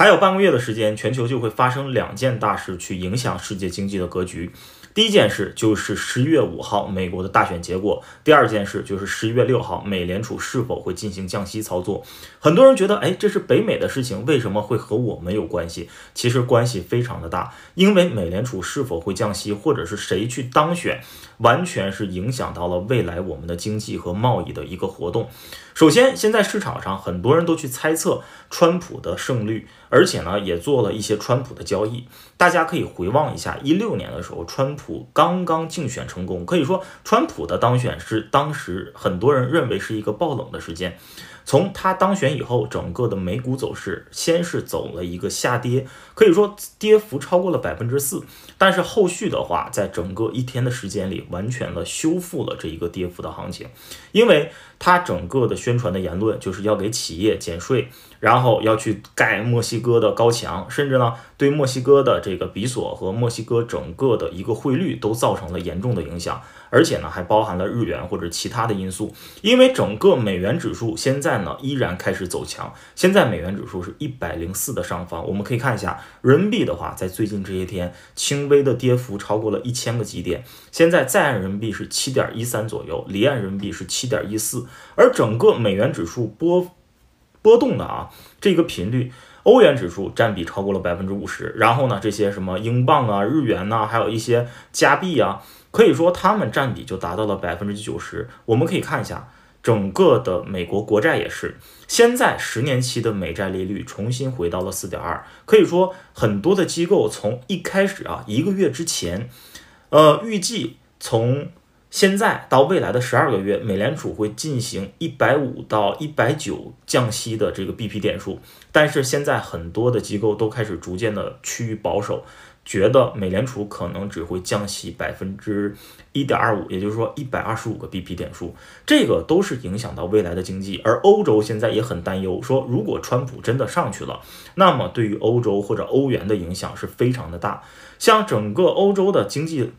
还有半个月的时间，全球就会发生两件大事，去影响世界经济的格局。第一件事就是十一月五号美国的大选结果，第二件事就是十一月六号美联储是否会进行降息操作。很多人觉得，哎，这是北美的事情，为什么会和我们有关系？其实关系非常的大，因为美联储是否会降息，或者是谁去当选。完全是影响到了未来我们的经济和贸易的一个活动。首先，现在市场上很多人都去猜测川普的胜率，而且呢也做了一些川普的交易。大家可以回望一下，一六年的时候，川普刚刚竞选成功，可以说川普的当选是当时很多人认为是一个爆冷的时间。从他当选以后，整个的美股走势先是走了一个下跌，可以说跌幅超过了百分之四。但是后续的话，在整个一天的时间里，完全的修复了这一个跌幅的行情，因为他整个的宣传的言论就是要给企业减税，然后要去盖墨西哥的高墙，甚至呢对墨西哥的这个比索和墨西哥整个的一个汇率都造成了严重的影响。而且呢，还包含了日元或者其他的因素，因为整个美元指数现在呢依然开始走强。现在美元指数是一百零四的上方，我们可以看一下人民币的话，在最近这些天轻微的跌幅超过了一千个基点。现在在岸人民币是七点一三左右，离岸人民币是七点一四。而整个美元指数波波动的啊这个频率，欧元指数占比超过了百分之五十。然后呢，这些什么英镑啊、日元呐，还有一些加币啊。可以说，它们占比就达到了百分之九十。我们可以看一下整个的美国国债也是。现在十年期的美债利率重新回到了四点二。可以说，很多的机构从一开始啊，一个月之前，呃，预计从现在到未来的十二个月，美联储会进行一百五到一百九降息的这个 B P 点数。但是现在很多的机构都开始逐渐的趋于保守。觉得美联储可能只会降息百分之一点二五，也就是说一百二十五个 B P 点数，这个都是影响到未来的经济。而欧洲现在也很担忧，说如果川普真的上去了，那么对于欧洲或者欧元的影响是非常的大。像整个欧洲的经济，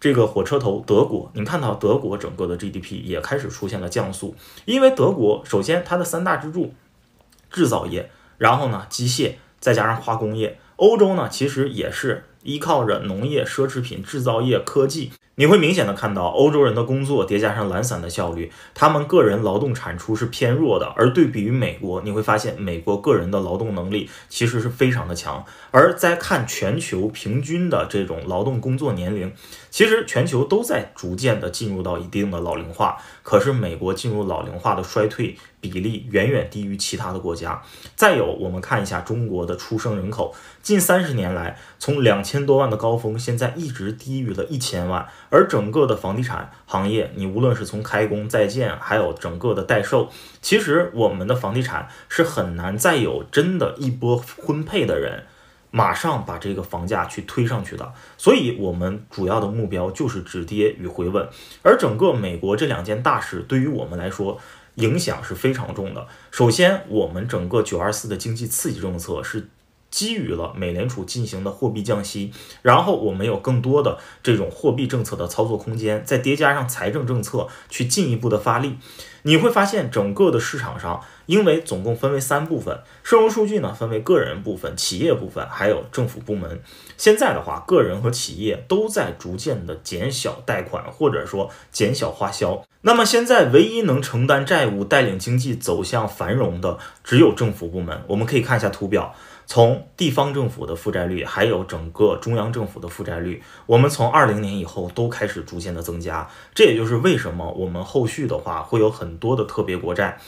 这个火车头德国，您看到德国整个的 G D P 也开始出现了降速，因为德国首先它的三大支柱制造业，然后呢机械，再加上化工业。欧洲呢，其实也是依靠着农业、奢侈品、制造业、科技。你会明显的看到欧洲人的工作叠加上懒散的效率，他们个人劳动产出是偏弱的。而对比于美国，你会发现美国个人的劳动能力其实是非常的强。而在看全球平均的这种劳动工作年龄，其实全球都在逐渐的进入到一定的老龄化。可是美国进入老龄化的衰退比例远远低于其他的国家。再有，我们看一下中国的出生人口，近三十年来从两千多万的高峰，现在一直低于了一千万。而整个的房地产行业，你无论是从开工、在建，还有整个的代售，其实我们的房地产是很难再有真的一波婚配的人，马上把这个房价去推上去的。所以，我们主要的目标就是止跌与回稳。而整个美国这两件大事对于我们来说影响是非常重的。首先，我们整个九二四的经济刺激政策是。基于了美联储进行的货币降息，然后我们有更多的这种货币政策的操作空间，再叠加上财政政策去进一步的发力，你会发现整个的市场上，因为总共分为三部分，社融数据呢分为个人部分、企业部分，还有政府部门。现在的话，个人和企业都在逐渐的减小贷款，或者说减小花销。那么现在唯一能承担债务、带领经济走向繁荣的，只有政府部门。我们可以看一下图表。从地方政府的负债率，还有整个中央政府的负债率，我们从二零年以后都开始逐渐的增加。这也就是为什么我们后续的话会有很多的特别国债。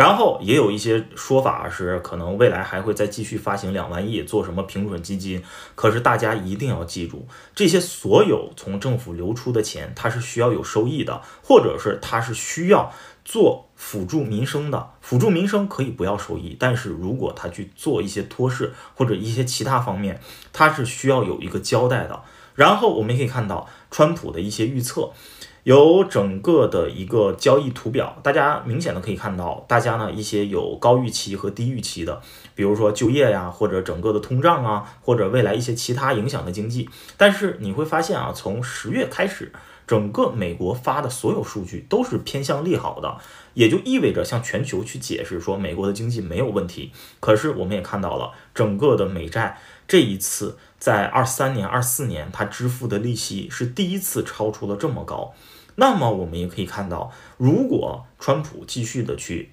然后也有一些说法是，可能未来还会再继续发行两万亿，做什么平准基金。可是大家一定要记住，这些所有从政府流出的钱，它是需要有收益的，或者是它是需要做辅助民生的。辅助民生可以不要收益，但是如果他去做一些托市或者一些其他方面，它是需要有一个交代的。然后我们也可以看到川普的一些预测。有整个的一个交易图表，大家明显的可以看到，大家呢一些有高预期和低预期的，比如说就业呀，或者整个的通胀啊，或者未来一些其他影响的经济。但是你会发现啊，从十月开始。整个美国发的所有数据都是偏向利好的，也就意味着向全球去解释说美国的经济没有问题。可是我们也看到了，整个的美债这一次在二三年、二四年，它支付的利息是第一次超出了这么高。那么我们也可以看到，如果川普继续的去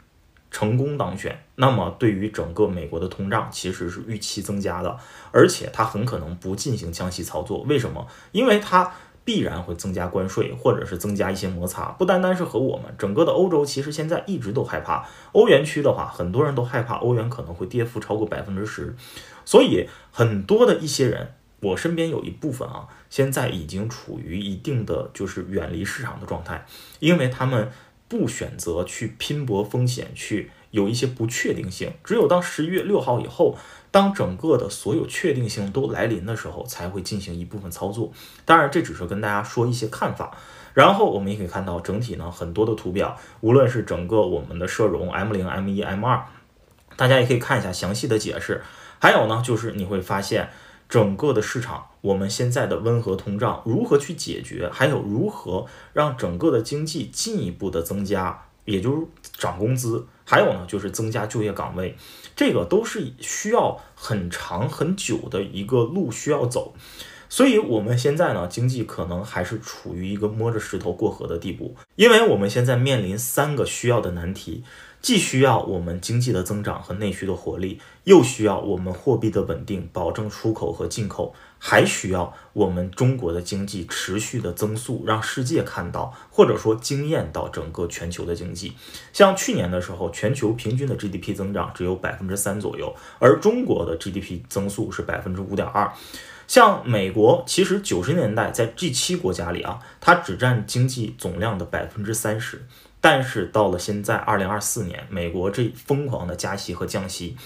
成功当选，那么对于整个美国的通胀其实是预期增加的，而且他很可能不进行降息操作。为什么？因为他。必然会增加关税，或者是增加一些摩擦，不单单是和我们整个的欧洲，其实现在一直都害怕欧元区的话，很多人都害怕欧元可能会跌幅超过百分之十，所以很多的一些人，我身边有一部分啊，现在已经处于一定的就是远离市场的状态，因为他们不选择去拼搏风险去。有一些不确定性，只有当十一月六号以后，当整个的所有确定性都来临的时候，才会进行一部分操作。当然，这只是跟大家说一些看法。然后我们也可以看到整体呢很多的图表，无论是整个我们的社融 M 零、M 一、M 二，大家也可以看一下详细的解释。还有呢，就是你会发现整个的市场，我们现在的温和通胀如何去解决，还有如何让整个的经济进一步的增加，也就是涨工资。还有呢，就是增加就业岗位，这个都是需要很长很久的一个路需要走，所以我们现在呢，经济可能还是处于一个摸着石头过河的地步，因为我们现在面临三个需要的难题。既需要我们经济的增长和内需的活力，又需要我们货币的稳定，保证出口和进口，还需要我们中国的经济持续的增速，让世界看到，或者说惊艳到整个全球的经济。像去年的时候，全球平均的 GDP 增长只有百分之三左右，而中国的 GDP 增速是百分之五点二。像美国，其实九十年代在 G 七国家里啊，它只占经济总量的百分之三十。但是到了现在，二零二四年，美国这疯狂的加息和降息，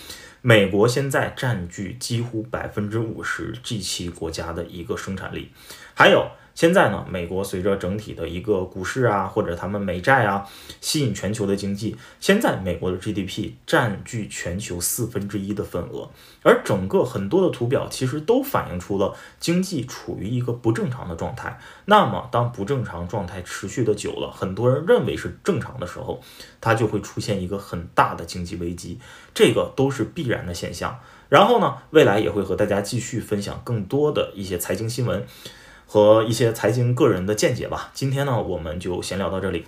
美国现在占据几乎百分之五十 G 七国家的一个生产力，还有。现在呢，美国随着整体的一个股市啊，或者他们美债啊，吸引全球的经济。现在美国的 GDP 占据全球四分之一的份额，而整个很多的图表其实都反映出了经济处于一个不正常的状态。那么，当不正常状态持续的久了，很多人认为是正常的时候，它就会出现一个很大的经济危机，这个都是必然的现象。然后呢，未来也会和大家继续分享更多的一些财经新闻。和一些财经个人的见解吧。今天呢，我们就闲聊到这里。